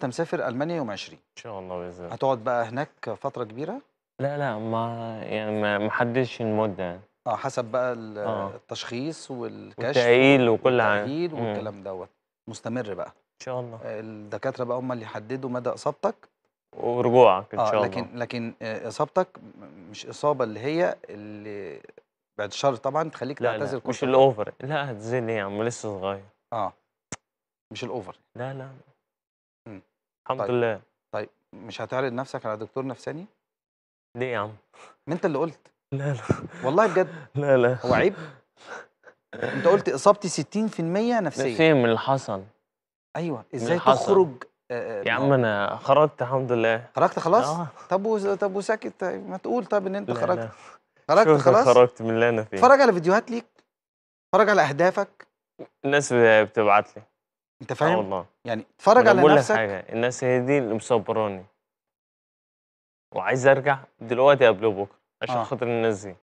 انت مسافر المانيا يوم 20 ان شاء الله باذن الله هتقعد بقى هناك فتره كبيره لا لا ما يعني ما حددش المده يعني اه حسب بقى آه. التشخيص والكشف والتأهيل وكل حاجه التأهيل والكلام دوت مستمر بقى ان شاء الله آه، الدكاتره بقى هم اللي يحددوا مدى اصابتك ورجوعك ان آه، شاء الله آه لكن لكن اصابتك مش اصابه اللي هي اللي بعد الشر طبعا تخليك تعتذر كل مش الاوفر لا هتزيد يعني، ايه يا عم لسه صغير اه مش الاوفر لا لا الحمد طيب. لله طيب مش هتعرض نفسك على دكتور نفساني؟ ليه يا عم؟ ما انت اللي قلت لا لا والله بجد لا لا هو عيب؟ انت قلت اصابتي 60% نفسيه نفسيه من اللي حصل ايوه ازاي تخرج آه، آه، يا عم انا خرجت الحمد لله خرجت خلاص؟ آه. طب و... طب وساكت طيب، ما تقول طب ان انت لا خرجت لا. خرجت خلاص؟ خرجت من اللي انا فيه اتفرج على فيديوهات ليك اتفرج على اهدافك الناس بتبعت لي انت آه، فاهم؟ اه والله يعني اتفرج على نفسك حاجه الناس هي دي اللي مصبراني وعايز ارجع دلوقتي قبل بكره عشان آه. خاطر الناس دي